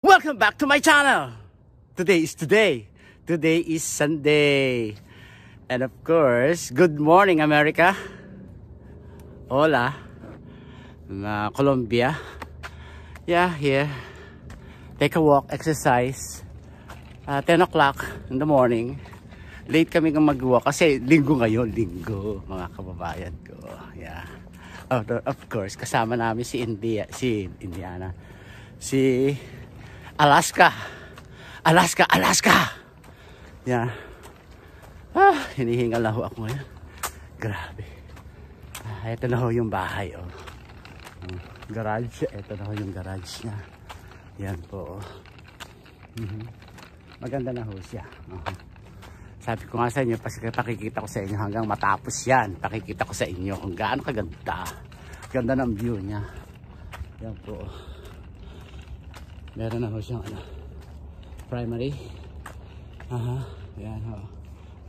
Welcome back to my channel! Today is today. Today is Sunday. And of course, good morning America. Hola. Na Colombia. Yeah, here. Take a walk, exercise. Uh, ah, 10 o'clock in the morning. Late kami ng mag-walk kasi linggo ngayon, linggo mga kababayan ko. Yeah. Of, of course, kasama namin si India, si Indiana si Alaska. Alaska, Alaska! Yan. Ah, hinihingal na ho ako ngayon. Grabe. Ah, ito na ho yung bahay. Oh. Um, garage. Ito na ho yung garage niya. Yan po. Oh. Mm -hmm. Maganda na ho siya. Uh -huh. Sabi ko nga sa inyo, pakikita ko sa inyo hanggang matapos yan. Pakikita ko sa inyo kung gaano kaganda. Ganda ng view niya. Yan po. Oh meron na ho siyang ano, primary aha yan ho oh.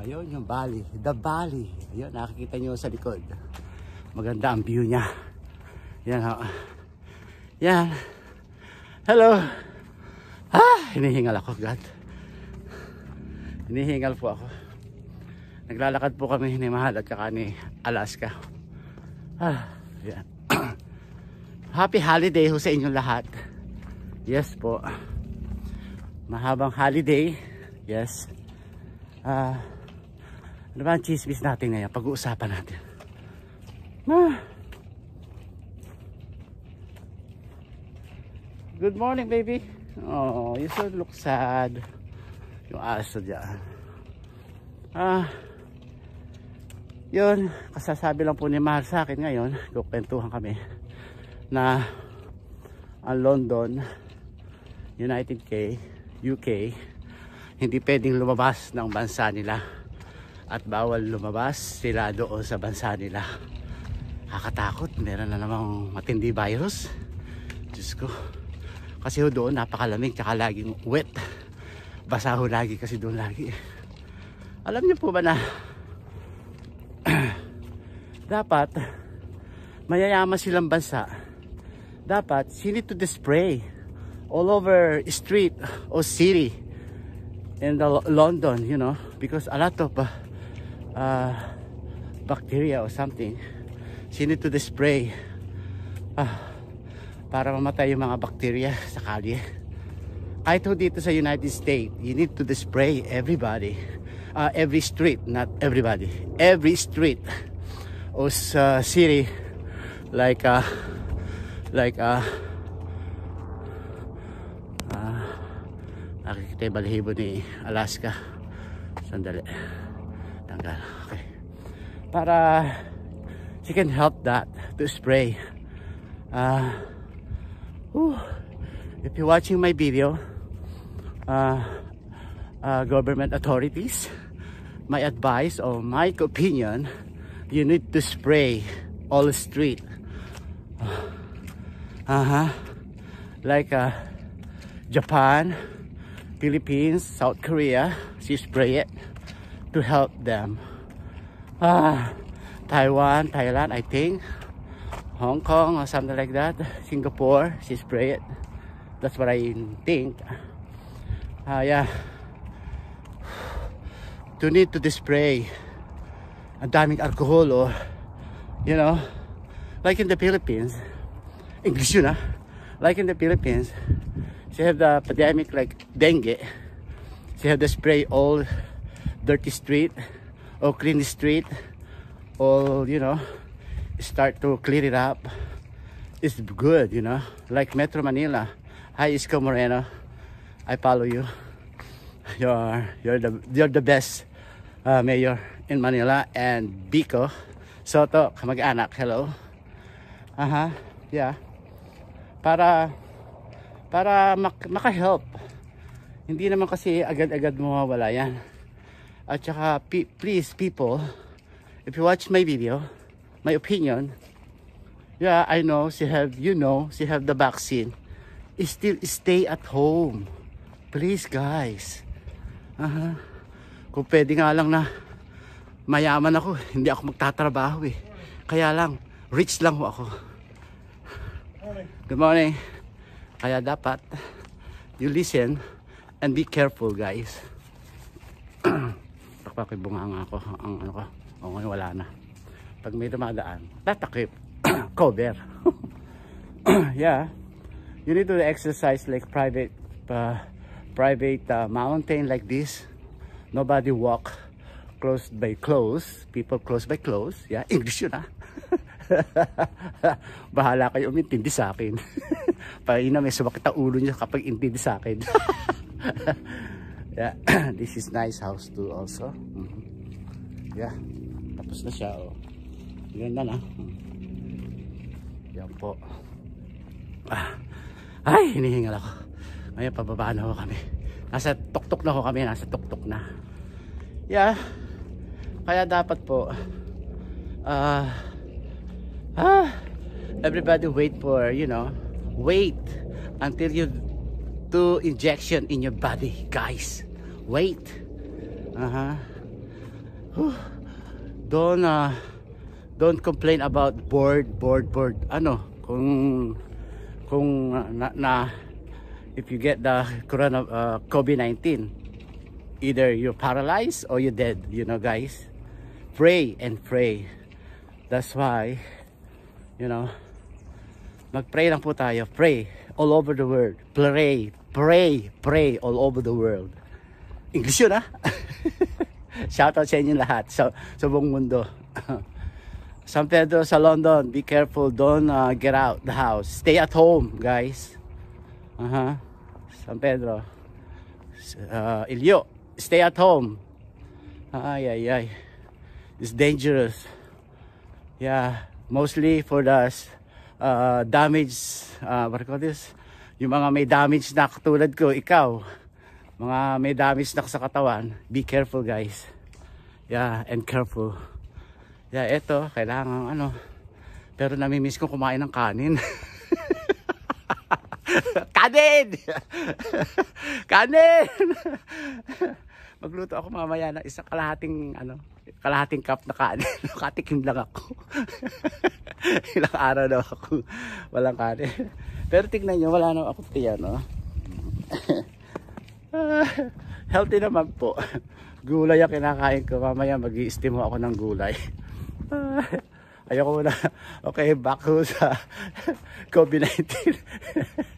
ayun yung bali the valley ayun nakikita nyo sa likod maganda ang view niya yan ho oh. yan hello ah hinihingal ako God hinihingal po ako naglalakad po kami ni Mahal at saka ni Alaska ah yan happy holiday ho sa inyong lahat Yes po. Mahabang holiday. Yes. Ah, uh, ano ba ang chismis natin ngayon? Pag-uusapan natin. Ah. Good morning, baby. Oh, you so look sad. Yung aso dyan. Ah, yun, kasasabi lang po ni Mar sa akin ngayon, kukwentuhan kami, na ang London, United K, UK, hindi pwedeng lumabas ng bansa nila at bawal lumabas sila doon sa bansa nila. Kakatakot, meron na namang matindi virus. Diyos ko. Kasi doon napakalamig tsaka laging wet. Basa ho lagi kasi doon lagi. Alam niyo po ba na dapat mayayaman silang bansa dapat you need to spray all over street or city in the London, you know, because a lot of uh, uh, bacteria or something. So need to the spray uh, para mamatay yung mga bacteria sa kalye. Kahit ho dito sa United States, you need to the spray everybody. Uh, every street, not everybody. Every street or uh, city like uh, like uh, Ito yung balhibo ni Alaska. Sandali. Tanggal. Okay. Para she can help that to spray. Uh, if you're watching my video, uh, uh, government authorities, my advice or my opinion, you need to spray all street. Uh, uh-huh. Like uh, Japan, Philippines, South Korea, she spray it to help them. Ah, Taiwan, Thailand, I think, Hong Kong or something like that, Singapore, she spray it. That's what I think. Ah, yeah. To need to spray a daming alcohol or, you know, like in the Philippines. English you know, Like in the Philippines, she have the pandemic like dengue she have the spray all dirty street or clean street all you know start to clear it up it's good you know like metro manila hi isco moreno i follow you you're you're the you're the best uh, mayor in manila and bico soto kamag-anak hello uh-huh yeah para para mak makahelp hindi naman kasi agad-agad mawawala yan at saka please people if you watch my video my opinion yeah I know she have you know she have the vaccine still stay at home please guys uh -huh. kung pwede nga lang na mayaman ako hindi ako magtatrabaho eh kaya lang rich lang ho ako good morning kaya dapat you listen and be careful guys. Takpak yung bunganga ko. Ang ano ko. O ngayon wala na. Pag may dumadaan, tatakip. Cover. yeah. You need to exercise like private uh, private uh, mountain like this. Nobody walk close by close. People close by close. Yeah, English yun ah. Bahala kayo umintindi sa akin. painom eh sumakit ang ulo niya kapag intindi sa akin yeah this is nice house too also mm-hmm. yeah tapos na siya oh ganda na yan po ah. ay hinihingal ako ngayon pababa na ako kami nasa tuktok na ako kami nasa tuktok na yeah kaya dapat po ah uh, ah everybody wait for you know wait until you do injection in your body guys wait uh-huh don't uh, don't complain about bored bored bored ano kung kung na, na if you get the corona uh, COVID-19 either you're paralyzed or you're dead you know guys pray and pray that's why you know magpray lang po tayo. Pray all over the world. Pray, pray, pray all over the world. English yun ha? Ah. out sa inyo lahat sa, sa buong mundo. San Pedro sa London, be careful. Don't uh, get out the house. Stay at home, guys. Uh -huh. San Pedro. Uh, Ilyo, stay at home. Ay, ay, ay. It's dangerous. Yeah, mostly for us uh, damage uh, what do this? yung mga may damage na katulad ko ikaw mga may damage na sa katawan be careful guys yeah and careful yeah eto kailangan ano pero namimiss ko kumain ng kanin kanin kanin magluto ako mamaya ng isang kalahating ano kalahating cup na nakatikim lang ako. Ilang araw daw ako walang kanin. Pero tignan nyo, wala na ako tiyan, no? Ah, healthy naman po. Gulay ang kinakain ko. Mamaya mag i ako ng gulay. Ah, ayoko na. Okay, back ho sa COVID-19.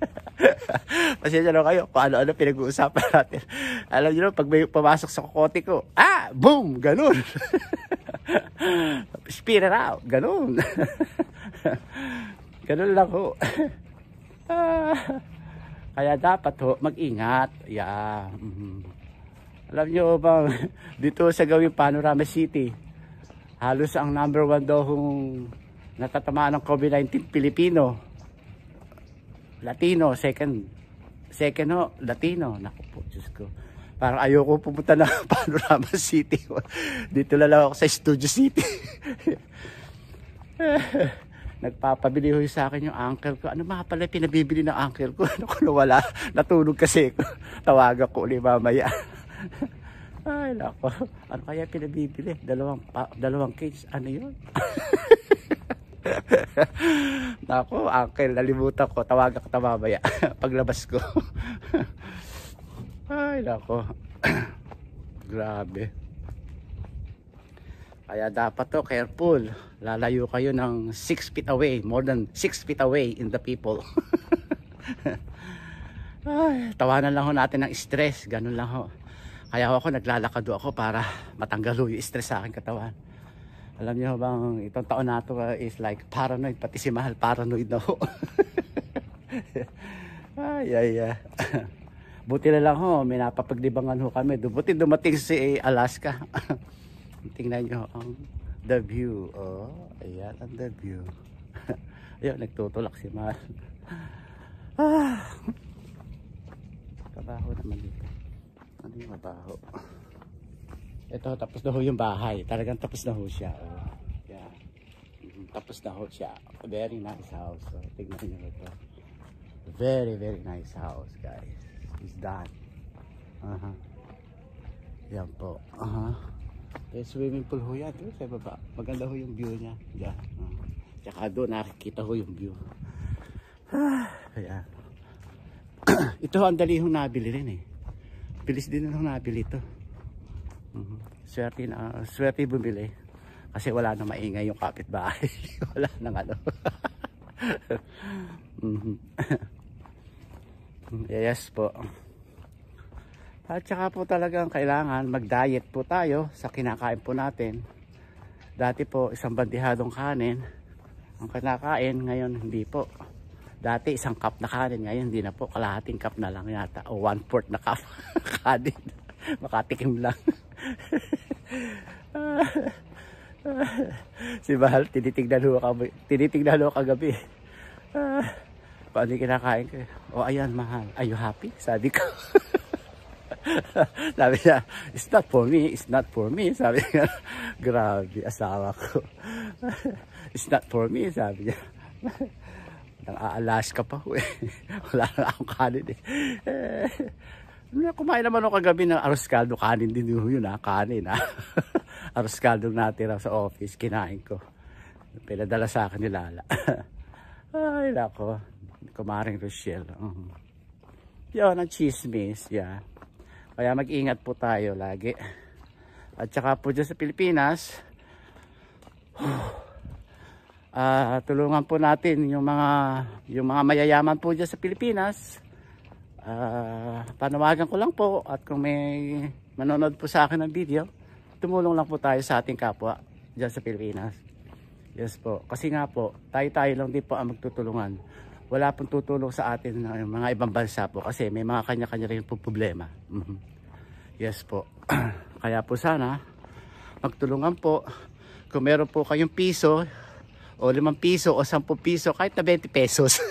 Pasensya na kayo kung ano-ano pinag-uusapan natin. Alam niyo na, pag may pumasok sa kokote ko, ah, boom, ganun. Spin it out, ganun. ganun lang ho. ah, kaya dapat ho, mag-ingat. Yeah. Mm -hmm. Alam niyo bang, dito sa gawing Panorama City, halos ang number one daw kung natatamaan ng COVID-19 Pilipino Latino second second ho Latino naku po Diyos ko parang ayoko pumunta na Panorama City dito na lang ako sa Studio City nagpapabili ho sa akin yung uncle ko ano mga pala pinabibili ng uncle ko ano ko wala natulog kasi ko tawagan ko ulit mamaya ay, nako. Ano kaya pinabibili? Dalawang, pa, dalawang cage. Ano yun? nako, uncle. Nalimutan ko. Tawagan ko tamamaya. Paglabas ko. Ay, nako. Grabe. Kaya dapat to, careful. Lalayo kayo ng 6 feet away. More than 6 feet away in the people. Ay, tawanan lang ho natin ng stress. Ganun lang ho. Kaya ako naglalakad do ako para matanggal yung stress sa akin katawan. Alam niyo bang itong taon na to uh, is like paranoid. Pati si Mahal paranoid na ho. ay, ay, ay. Buti na lang ho, may napapagdibangan ho kami. Buti dumating si Alaska. Tingnan niyo ang the view. Oh, ayan ang the view. Ayun, nagtutulak si Mahal. ah, kabaho naman dito. Ano yung mabaho? Ito, tapos na ho yung bahay. Talagang tapos na ho siya. Oh. Yeah. Mm-hmm. Tapos na ho siya. Very nice house. So, tignan nyo ito. Very, very nice house, guys. It's done. Uh -huh. Yan po. Uh -huh. May eh, swimming pool ho yan. Doon sa baba. Maganda ho yung view niya. Yeah. Uh -huh. Tsaka doon nakikita ho yung view. Ah, ayan. Ito ang dali hong nabili rin eh bilis din ako nabili ito mm swerte na swerte bumili kasi wala na maingay yung kapitbahay wala nang ano mm yes po at saka po talagang kailangan mag-diet po tayo sa kinakain po natin. Dati po isang bandihadong kanin ang kinakain, ngayon hindi po. Dati isang cup na kanin, ngayon hindi na po, kalahating cup na lang yata o one fourth na cup kanin. Makatikim lang. si Mahal, tinitignan ho ka, tinitignan ho kagabi. Ah, paano kinakain ko? Oh, ayan, mahal. Are you happy? Sabi ko. sabi niya, it's not for me, it's not for me. Sabi niya, grabe, asawa ko. it's not for me, sabi niya. Nang aalas ka pa. Wala na akong kanin eh. eh kumain naman ako kagabi ng arroz caldo. Kanin din oh, yun ha. Ah, kanin ha. Ah. arroz caldo natira sa office. Kinain ko. Pinadala sa akin ni Lala. Ay nako. Kumaring Rochelle. Uh mm-hmm. -huh. Yun ang chismis. Yeah. Kaya mag-ingat po tayo lagi. At saka po dyan sa Pilipinas. uh, tulungan po natin yung mga yung mga mayayaman po dyan sa Pilipinas uh, panawagan ko lang po at kung may manonood po sa akin ng video tumulong lang po tayo sa ating kapwa dyan sa Pilipinas yes po kasi nga po tayo tayo lang din po ang magtutulungan wala pong tutulong sa atin ng mga ibang bansa po kasi may mga kanya-kanya rin po problema mm yes po kaya po sana magtulungan po kung meron po kayong piso o 5 piso o 10 piso kahit na 20 pesos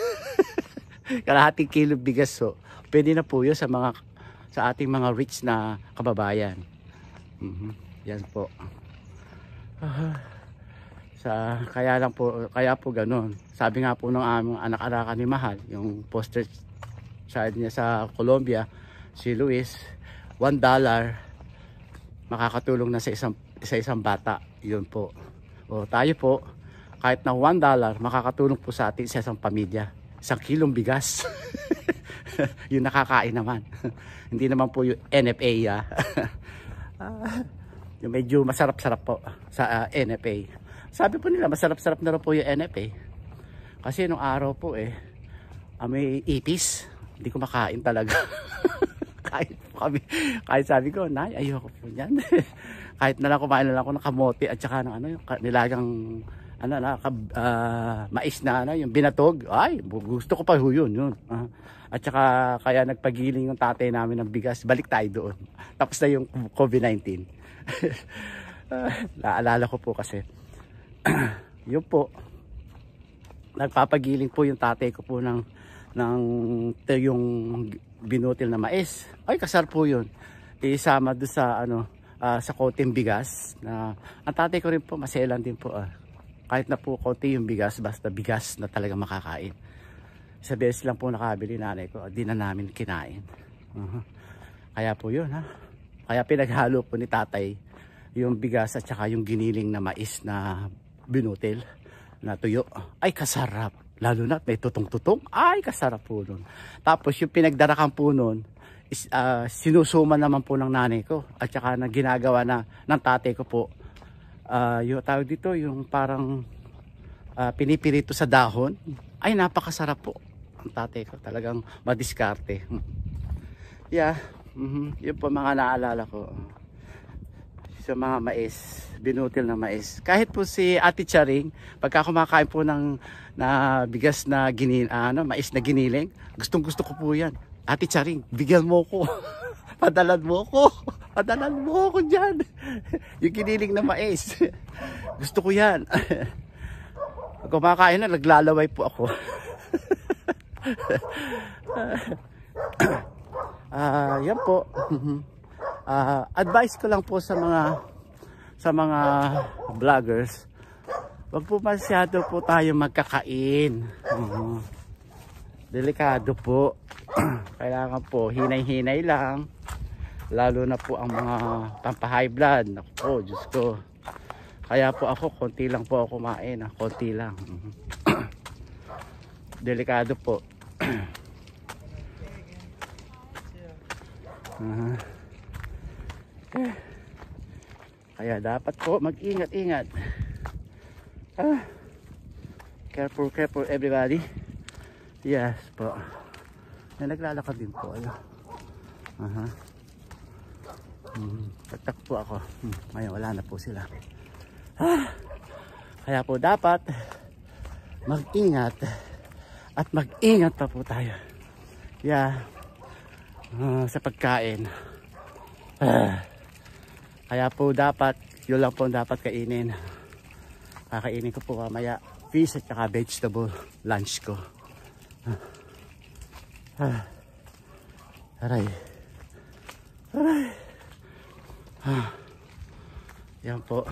kalahating kilo bigas so pwede na po yun sa mga sa ating mga rich na kababayan mm -hmm. yan po uh, sa kaya lang po kaya po ganun sabi nga po ng aming anak-anak ni Mahal yung poster child niya sa Colombia si Luis 1 dollar makakatulong na sa isang sa isang bata yun po o tayo po kahit na 1 dollar, makakatulong po sa atin sa isang pamilya. Isang kilong bigas. yung nakakain naman. Hindi naman po yung NFA. Ah. ah. yung medyo masarap-sarap po sa uh, ah, NFA. Sabi po nila, masarap-sarap na po yung NFA. Kasi nung araw po eh, ah, may ipis. Hindi ko makain talaga. kahit kami, kahit sabi ko, nay, ayoko po yan. kahit na lang kumain na lang ako ng kamote at saka ng ano, nilagang ano na kab, uh, ah, mais na ano yung binatog ay gusto ko pa ho yun yun uh, at saka kaya nagpagiling yung tatay namin ng bigas balik tayo doon tapos na yung COVID-19 ah, naalala ko po kasi yun po nagpapagiling po yung tatay ko po ng ng yung binutil na mais ay kasar po yun isama do sa ano uh, sa koteng bigas na ang tatay ko rin po maselan din po ah uh, kahit na po konti yung bigas basta bigas na talaga makakain Sa beses lang po nakabili nanay ko di na namin kinain uh mhm. -huh. kaya po yun ha kaya pinaghalo po ni tatay yung bigas at saka yung giniling na mais na binutil na tuyo ay kasarap lalo na may tutong-tutong ay kasarap po nun tapos yung pinagdarakan po nun is, uh, sinusuma naman po ng nanay ko at saka na ginagawa na ng tatay ko po uh, yung tawag dito yung parang uh, ah, pinipirito sa dahon ay napakasarap po ang tatay ko talagang madiskarte hmm. yeah mm -hmm. yun po mga naalala ko sa mga mais binutil na mais kahit po si ati Charing pagka kumakain po ng na bigas na ginin ah, ano mais na giniling gustong gusto ko po yan ati Charing bigyan mo ko Padalan mo ako. Padalan mo ako dyan. Yung kinilig na mais. Gusto ko yan. Pag kumakain na, naglalaway po ako. Ah, uh, yan po. Uh, advice ko lang po sa mga sa mga vloggers. Wag po masyado po tayo magkakain. Uh, delikado po. Kailangan po hinay-hinay lang lalo na po ang mga pampahigh blood ako po Diyos ko kaya po ako konti lang po ako kumain ah, konti lang delikado po uh, kaya dapat po mag ingat ingat ah, careful careful everybody yes po may naglalakad din po ano? aha Uh -huh. Hmm, taktak po ako. Hmm, ngayon wala na po sila. Ah, kaya po dapat mag-ingat at mag-ingat pa po tayo. Yeah. Uh, sa pagkain. Ah, kaya po dapat yun lang po dapat kainin. Kakainin ko po mamaya fish at saka vegetable lunch ko. Ah. Ah. Aray. Aray. Ah, yan po.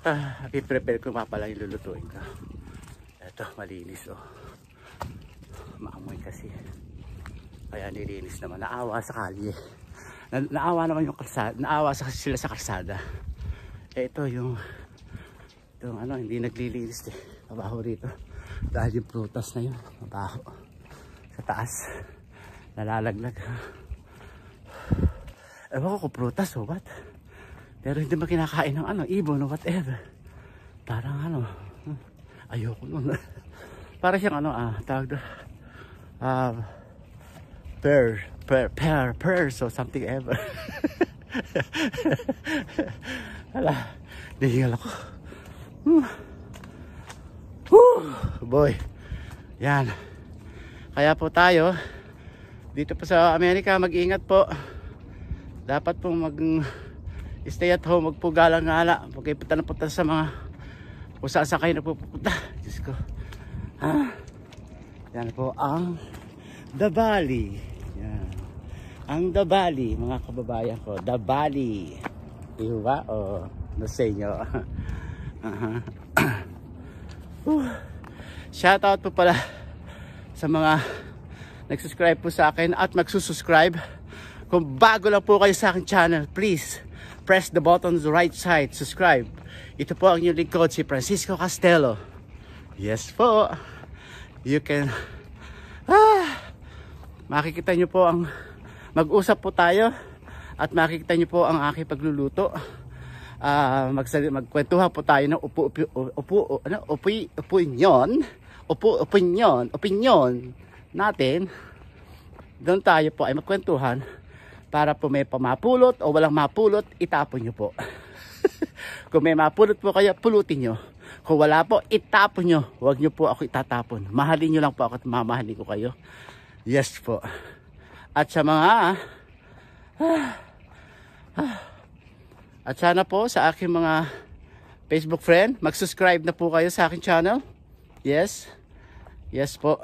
Ah, i-prepare ko pala yung lulutuin ko. Ito, malinis oh. Maamoy kasi. Kaya nilinis naman. Naawa sa kalye. Na naawa naman yung kalsada. Naawa sa sila sa kalsada. Eh, ito yung yung ano, hindi naglilinis eh. Mabaho rito. Dahil yung prutas na yun. Mabaho. Sa taas. Nalalaglag ha. Ewan ko kung prutas o what. Pero hindi ba kinakain ng ano, ibon o whatever. Parang ano, hmm, ayoko nun. Para siyang ano, ah, tawag doon. Ah, pear, pear, pear, pears or something ever. Hala, nahingal ako. Hmm. Woo, boy. Yan. Kaya po tayo, dito po sa Amerika, mag-ingat po dapat po mag stay at home, magpugalang-gala pag kayo punta na punta sa mga kung saan saan kayo napupunta Diyos ko ha? yan po ang The Bali yan. ang The Bali mga kababayan ko The Bali di ba? o nasa inyo uh shout out po pala sa mga nagsubscribe po sa akin at magsusubscribe kung bago lang po kayo sa aking channel, please press the button on the right side, subscribe. Ito po ang inyong lingkod, si Francisco Castelo. Yes po, you can... Ah, makikita nyo po ang... Mag-usap po tayo at makikita nyo po ang aking pagluluto uh, ah, magsali, magkwentuhan po tayo ng upo, upo, upo, ano, upo, opinion, upo, opinion, opinion natin, doon tayo po ay magkwentuhan para po may pamapulot o walang mapulot, itapon nyo po. Kung may mapulot po kaya, pulutin nyo. Kung wala po, itapon nyo. Huwag nyo po ako itatapon. Mahalin nyo lang po ako at mamahalin ko kayo. Yes po. At sa mga... Ah, ah, at sana po sa aking mga Facebook friend, mag-subscribe na po kayo sa aking channel. Yes. Yes po.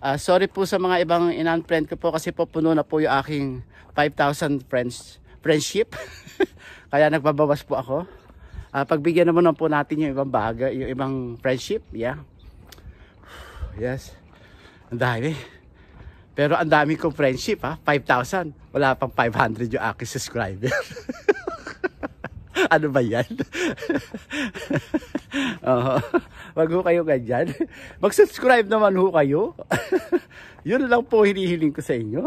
Uh, sorry po sa mga ibang in-unfriend ko po kasi po puno na po yung aking 5,000 friends, friendship. Kaya nagbabawas po ako. Uh, pagbigyan naman po natin yung ibang baga, yung ibang friendship. Yeah. Yes. Ang dami. Pero ang dami kong friendship ha. 5,000. Wala pang 500 yung aking subscriber. ano ba yan? uh, wag ho kayo ganyan. Mag-subscribe naman ho kayo. Yun lang po hinihiling ko sa inyo.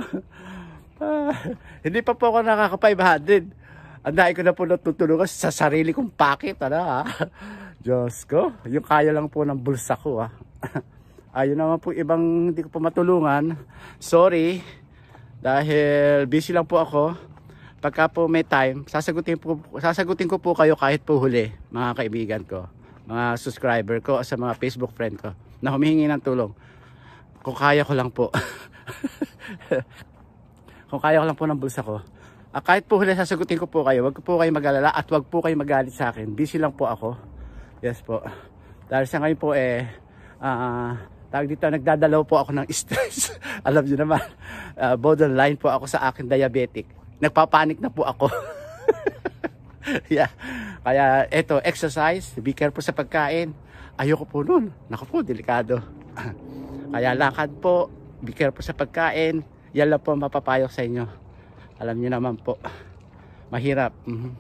Uh, hindi pa po ako nakaka-500. Ang ko na po natutulungan sa sarili kong pocket. Ano, ha? Ah. Diyos ko. Yung kaya lang po ng bulsa ko. Ha? Ah. Ayun naman po ibang hindi ko pa matulungan. Sorry. Dahil busy lang po ako pagka po may time, sasagutin, po, sasagutin ko po kayo kahit po huli, mga kaibigan ko, mga subscriber ko, sa mga Facebook friend ko, na humihingi ng tulong. Kung kaya ko lang po. Kung kaya ko lang po ng bulsa ko. Ah, kahit po huli, sasagutin ko po kayo. Huwag po kayo magalala at huwag po kayo magalit sa akin. Busy lang po ako. Yes po. Dahil sa ngayon po, eh, ah, uh, tawag dito, nagdadalaw po ako ng stress. Alam nyo naman, uh, borderline po ako sa akin diabetic nagpapanik na po ako. yeah. Kaya eto, exercise, be careful sa pagkain. Ayoko po nun. Naku po, delikado. Kaya lakad po, be careful sa pagkain. Yan lang po mapapayo sa inyo. Alam niyo naman po, mahirap. Mm -hmm.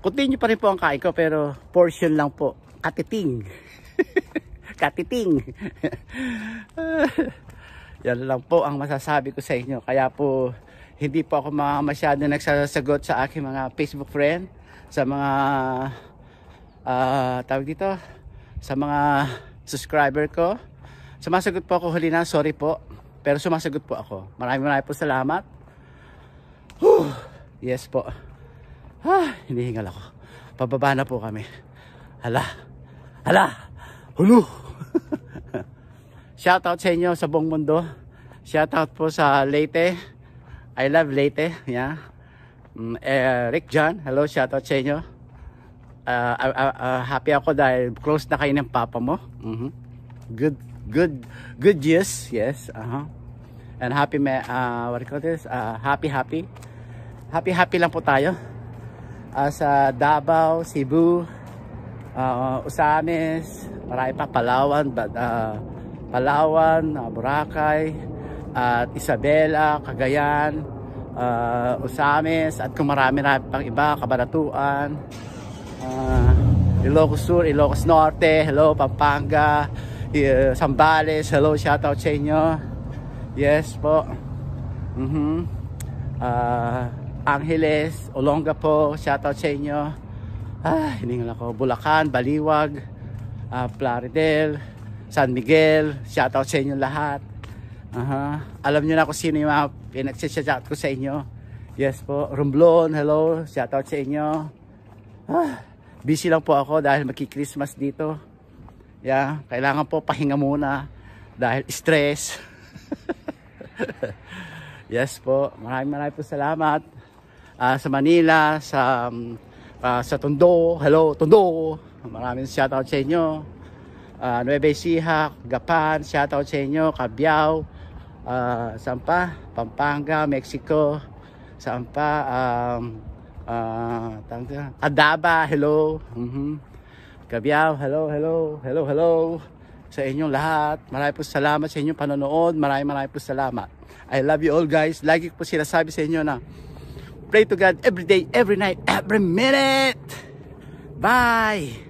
Continue pa rin po ang kain ko pero portion lang po. Katiting. Katiting. Yan lang po ang masasabi ko sa inyo. Kaya po hindi po ako mga masyado nagsasagot sa aking mga Facebook friend, sa mga uh, tawag dito, sa mga subscriber ko. Sumasagot po ako huli na, sorry po. Pero sumasagot po ako. Maraming maraming po salamat. Whew, yes po. Ah, hinihingal ako. Pababa na po kami. Hala. Hala. Hulo. Shoutout sa inyo sa buong mundo. Shoutout po sa Leyte. I love Leyte. Yeah. Um, eh, Rick John, hello, shout out sa inyo. Uh, uh, uh, happy ako dahil close na kayo ng papa mo. Mm -hmm. Good, good, good years. Yes. Uh -huh. And happy, me, uh, what do you call this? Uh, happy, happy. Happy, happy lang po tayo. Uh, sa Davao, Cebu, uh, Usamis, marami pa, Palawan, but, uh, Palawan, uh, Boracay, at Isabela, Cagayan, uh, Osames at kung marami na pang iba, Kabaratuan, uh, Ilocos Sur, Ilocos Norte, hello Pampanga, uh, Sambales, hello shout out sa inyo. Yes po. Mhm. Mm -hmm. uh, Angeles, Olonga po, shout out sa inyo. Ah, hiningal ako. Bulacan, Baliwag, uh, Plaridel, San Miguel, shout out sa inyo lahat. Aha. Alam niyo na ako sino yung mga pinagsisyasyat ko sa inyo. Yes po. Romblon, hello. Shoutout sa inyo. Ah, busy lang po ako dahil magki-Christmas dito. Yeah, kailangan po pahinga muna dahil stress. yes po. Maraming maraming po salamat. Uh, sa Manila, sa um, uh, sa Tondo. Hello, Tondo. Maraming shoutout sa inyo uh, Nueva Ecija, Gapan, shoutout sa inyo, Kabyao, uh, ah, Sampa, Pampanga, Mexico, Sampa, um, uh, Adaba, hello. Mm-hmm. Gabiaw, hello, hello, hello, hello sa inyong lahat. Maraming po salamat sa inyong panonood. maray maraming po salamat. I love you all guys. Lagi ko po sinasabi sa inyo na pray to God every day, every night, every minute. Bye!